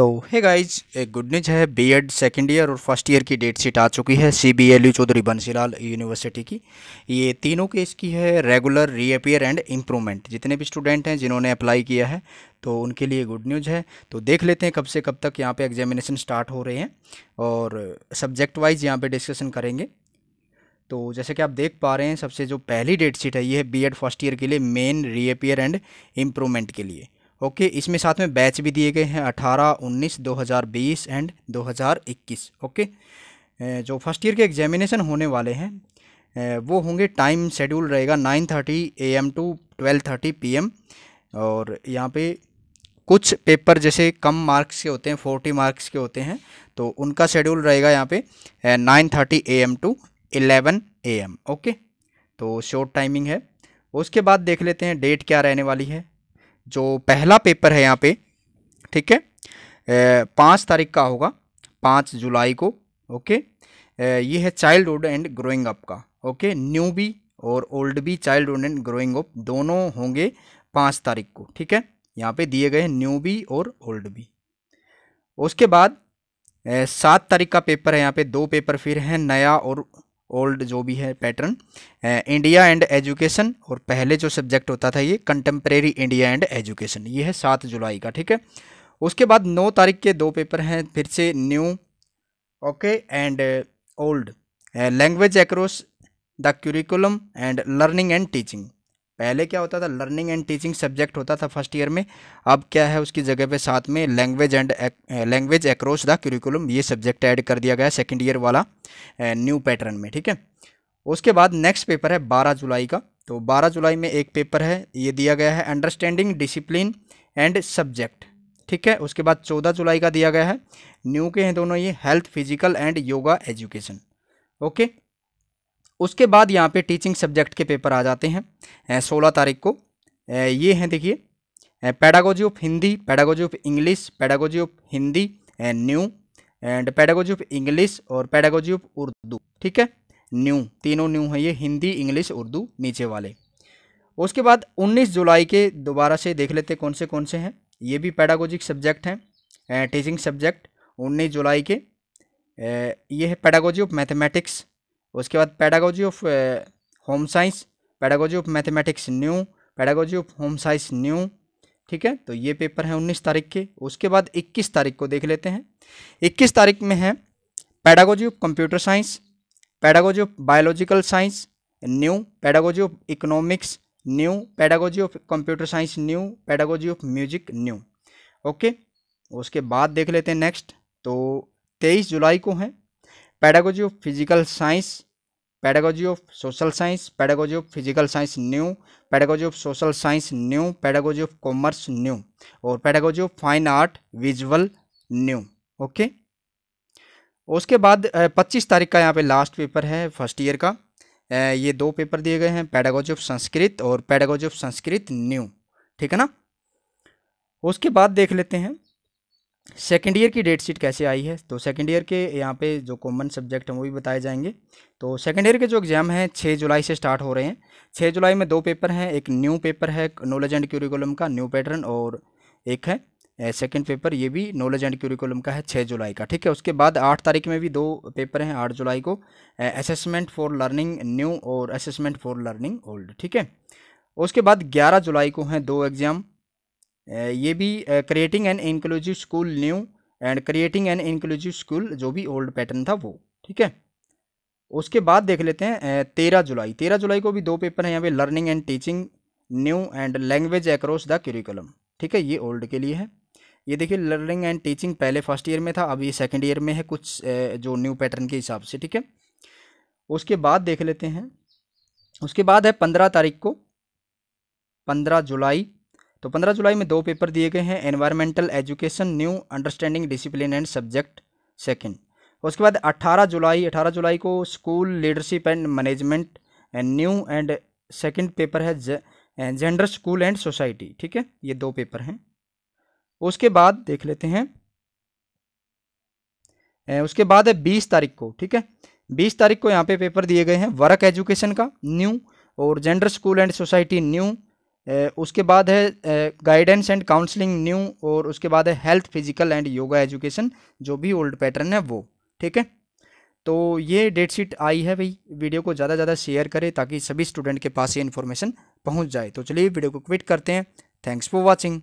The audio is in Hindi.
तो हे गाइज एक गुड न्यूज है बीएड सेकेंड ईयर और फर्स्ट ईयर की डेट शीट आ चुकी है C B L U Chaudhary Bansilal university की ये तीनों केस की है रेगुलर रीअपियर एंड इम्प्रूवमेंट जितने भी स्टूडेंट हैं जिन्होंने अप्लाई किया है तो उनके लिए गुड न्यूज है तो देख लेते हैं कब से कब तक यहाँ पर एग्जामिनेशन स्टार्ट हो रहे हैं और सब्जेक्ट वाइज यहाँ पर डिस्कशन करेंगे तो जैसे कि आप देख पा रहे हैं सबसे जो पहली डेट शीट है ये है बी फर्स्ट ईयर के लिए मेन रीअपियर एंड इम्प्रूवमेंट के लिए ओके इसमें साथ में बैच भी दिए गए हैं 18, उन्नीस दो हज़ार बीस एंड दो हज़ार इक्कीस ओके जो फर्स्ट ईयर के एग्जामिनेशन होने वाले हैं वो होंगे टाइम शेड्यूल रहेगा nine thirty A M to twelve thirty P M और यहाँ पे कुछ पेपर जैसे कम मार्क्स के होते हैं फोर्टी मार्क्स के होते हैं तो उनका शेड्यूल रहेगा यहाँ पे nine thirty A M to eleven A M okay तो शॉर्ट टाइमिंग है उसके बाद देख लेते हैं डेट क्या रहने वाली है जो पहला पेपर है यहाँ पे ठीक है पाँच तारीख का होगा पाँच जुलाई को ओके ये है चाइल्डहुड एंड ग्रोइंग अप का ओके न्यू बी और old B childhood and growing up दोनों होंगे पाँच तारीख को ठीक है यहाँ पे दिए गए न्यू बी और ओल्ड बी उसके बाद सात तारीख का पेपर है यहाँ पे दो पेपर फिर हैं नया और ओल्ड जो भी है पैटर्न इंडिया एंड एजुकेशन और पहले जो सब्जेक्ट होता था ये कंटेम्प्रेरी इंडिया एंड एजुकेशन ये है सात जुलाई का ठीक है उसके बाद नौ तारीख के दो पेपर हैं फिर से new okay and old language across the curriculum and learning and teaching पहले क्या होता था लर्निंग एंड टीचिंग सब्जेक्ट होता था फर्स्ट ईयर में अब क्या है उसकी जगह पे साथ में language and language across the curriculum ये सब्जेक्ट ऐड कर दिया गया सेकेंड ईयर वाला न्यू पैटर्न में ठीक है उसके बाद नेक्स्ट पेपर है बारह जुलाई का तो 12 जुलाई में एक पेपर है ये दिया गया है अंडरस्टैंडिंग डिसिप्लिन एंड सब्जेक्ट ठीक है उसके बाद चौदह जुलाई का दिया गया है न्यू के हैं दोनों ये health physical and yoga education okay उसके बाद यहाँ पे टीचिंग सब्जेक्ट के पेपर आ जाते हैं सोलह तारीख को ये हैं देखिए pedagogy of Hindi pedagogy of English pedagogy of Hindi and new and pedagogy of English और पैडागोजी ऑफ उर्दू ठीक है न्यू तीनों न्यू हैं ये हिंदी इंग्लिश उर्दू नीचे वाले उसके बाद 19 जुलाई के दोबारा से देख लेते कौन से कौन से हैं ये भी पैडागोजिक सब्जेक्ट हैं टीचिंग सब्जेक्ट 19 जुलाई के ए, ये है पैडागोजी ऑफ मैथमेटिक्स उसके बाद pedagogy of home science pedagogy of mathematics new pedagogy of home science new ठीक है तो ये पेपर है उन्नीस तारीख के उसके बाद इक्कीस तारीख को देख लेते हैं इक्कीस तारीख में है pedagogy of computer science pedagogy of biological science new pedagogy of economics new pedagogy of computer science new pedagogy of music new okay उसके बाद देख लेते हैं नेक्स्ट तो तेईस जुलाई को है pedagogy of physical science pedagogy of social science pedagogy of physical science new pedagogy of social science new pedagogy of commerce new और pedagogy of fine art visual new okay उसके बाद पच्चीस तारीख का यहाँ पे लास्ट पेपर है फर्स्ट ईयर का ये दो पेपर दिए गए हैं पैडागोजी ऑफ संस्कृत और पैडागोजी ऑफ संस्कृत न्यू ठीक है ना उसके बाद देख लेते हैं सेकेंड ईयर की डेट शीट कैसे आई है तो सेकेंड ईयर के यहाँ पे जो कॉमन सब्जेक्ट हैं वो भी बताए जाएंगे तो सेकेंड ईयर के जो एग्ज़ाम हैं छः जुलाई से स्टार्ट हो रहे हैं छः जुलाई में दो पेपर हैं एक न्यू पेपर है नॉलेज एंड क्यूरिकुलम का न्यू पैटर्न और एक है सेकेंड पेपर ये भी नॉलेज एंड क्यूरिकुलम का है छः जुलाई का ठीक है उसके बाद आठ तारीख में भी दो पेपर हैं आठ जुलाई को असेसमेंट फॉर लर्निंग न्यू और असेसमेंट फॉर लर्निंग ओल्ड ठीक है उसके बाद ग्यारह जुलाई को हैं दो एग्ज़ाम ये भी creating an inclusive school new and creating an inclusive school जो भी ओल्ड पैटर्न था वो ठीक है उसके बाद देख लेते हैं तेरह जुलाई तेरह जुलाई को भी दो पेपर हैं यहाँ पे learning and teaching new and language across the curriculum ठीक है ये ओल्ड के लिए है ये देखिए लर्निंग एंड टीचिंग पहले फर्स्ट ईयर में था अब ये सेकेंड ईयर में है कुछ जो न्यू पैटर्न के हिसाब से ठीक है उसके बाद देख लेते हैं उसके बाद है पंद्रह तारीख को पंद्रह जुलाई तो 15 जुलाई में दो पेपर दिए गए हैं environmental education new understanding discipline and subject second उसके बाद 18 जुलाई 18 जुलाई को school leadership and management and new and second paper है जेंडर स्कूल एंड सोसाइटी ठीक है ये दो पेपर हैं उसके बाद देख लेते हैं उसके बाद है बीस तारीख को ठीक है बीस तारीख को यहाँ पे पेपर दिए गए हैं वर्क एजुकेशन का न्यू और gender school and society new उसके बाद है गाइडेंस एंड काउंसलिंग न्यू और उसके बाद है health physical and yoga education जो भी ओल्ड पैटर्न है वो ठीक है तो ये डेट शीट आई है भाई वीडियो को ज़्यादा ज़्यादा शेयर करें ताकि सभी स्टूडेंट के पास ये इन्फॉर्मेशन पहुंच जाए तो चलिए वीडियो को क्विट करते हैं थैंक्स फॉर वॉचिंग